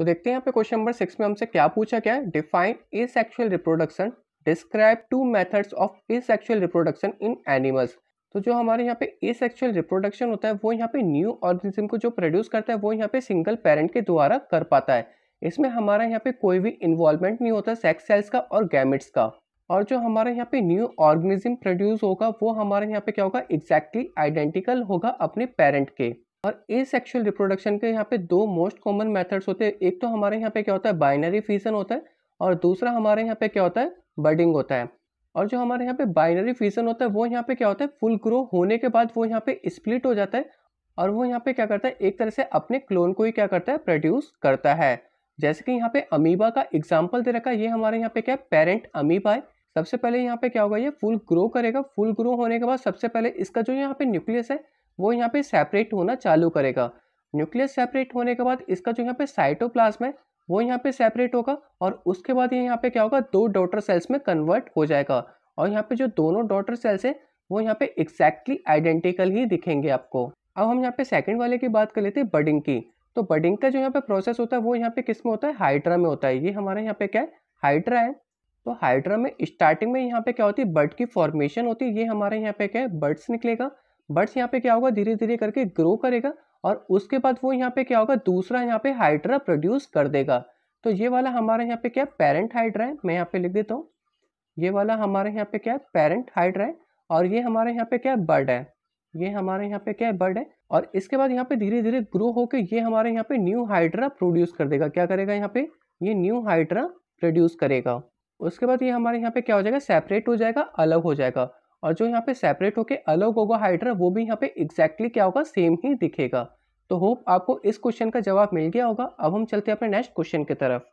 तो देखते हैं यहाँ पे क्वेश्चन नंबर सिक्स में हमसे क्या पूछा क्या है define asexual reproduction describe two methods of asexual reproduction in animals तो जो हमारे यहाँ पे ए सेक्शुअल रिप्रोडक्शन होता है वो यहाँ पे न्यू ऑर्गेनिज्म को जो प्रोड्यूस करता है वो यहाँ पे सिंगल पेरेंट के द्वारा कर पाता है इसमें हमारा यहाँ पे कोई भी इन्वॉल्वमेंट नहीं होता सेक्स सेल्स का और गैमिट्स का और जो हमारे यहाँ पे न्यू ऑर्गेनिज्म प्रोड्यूस होगा वो हमारे यहाँ पे क्या होगा एग्जैक्टली आइडेंटिकल होगा अपने पेरेंट के और ए सेक्शुअल रिप्रोडक्शन के यहाँ पे दो मोस्ट कॉमन मेथड्स होते हैं एक तो हमारे यहाँ पे क्या होता है बाइनरी फीजन होता है और दूसरा हमारे यहाँ पे क्या होता है बर्डिंग होता है और जो हमारे यहाँ पे बाइनरी फीजन होता है वो यहाँ पे क्या होता है फुल ग्रो होने के बाद वो यहाँ पे स्प्लिट हो जाता है और वो यहाँ पे क्या करता है एक तरह से अपने क्लोन को ही क्या करता है प्रोड्यूस करता है जैसे कि यहाँ पे अमीबा का एग्जाम्पल दे रखा है ये हमारे यहाँ पे क्या है पेरेंट अमीबा है सबसे पहले यहाँ पे क्या होगा ये फुल ग्रो करेगा फुल ग्रो होने के बाद सबसे पहले इसका जो यहाँ पे न्यूक्लियस है वो यहाँ पे सेपरेट होना चालू करेगा न्यूक्लियस सेपरेट होने के बाद इसका जो यहाँ पे साइटोप्लाज्म है वो यहाँ पे सेपरेट होगा और उसके बाद ये यहाँ पे क्या होगा दो डॉटर सेल्स में कन्वर्ट हो जाएगा और यहाँ पे जो दोनों डॉटर सेल्स हैं वो यहाँ पे एक्जैक्टली आइडेंटिकल ही दिखेंगे आपको अब हम यहाँ पे सेकेंड वाले की बात कर लेते हैं बडिंग की तो बडिंग का जो यहाँ पे प्रोसेस होता है वो यहाँ पे किस में होता है हाइड्रा में होता है ये हमारे यहाँ पे क्या है हाइड्रा है तो हाइड्रा में स्टार्टिंग में यहाँ पे क्या होती है बर्ड की फॉर्मेशन होती है ये हमारे यहाँ पे क्या है बर्ड्स निकलेगा बर्ड्स यहाँ पे क्या होगा धीरे धीरे करके ग्रो करेगा और उसके बाद वो यहाँ पे क्या होगा दूसरा यहाँ पे हाइड्रा प्रोड्यूस कर देगा तो ये वाला हमारे यहाँ पे क्या पेरेंट हाइड्रा है मैं यहाँ पे लिख देता हूँ ये वाला हमारे यहाँ पे क्या पेरेंट हाइड्रा है और ये हमारे यहाँ पे क्या बर्ड है ये हमारे यहाँ पे क्या बर्ड है और इसके बाद यहाँ पे धीरे धीरे ग्रो होकर ये हमारे यहाँ पे न्यू हाइड्रा प्रोड्यूस कर देगा क्या करेगा यहाँ पे ये न्यू हाइड्रा प्रोड्यूस करेगा उसके बाद ये हमारे यहाँ पे क्या हो जाएगा सेपरेट हो जाएगा अलग हो जाएगा और जो यहाँ पे सेपरेट होके अलग होगा हाइड्रा वो भी यहाँ पे एग्जैक्टली exactly क्या होगा सेम ही दिखेगा तो होप आपको इस क्वेश्चन का जवाब मिल गया होगा अब हम चलते हैं अपने नेक्स्ट क्वेश्चन की तरफ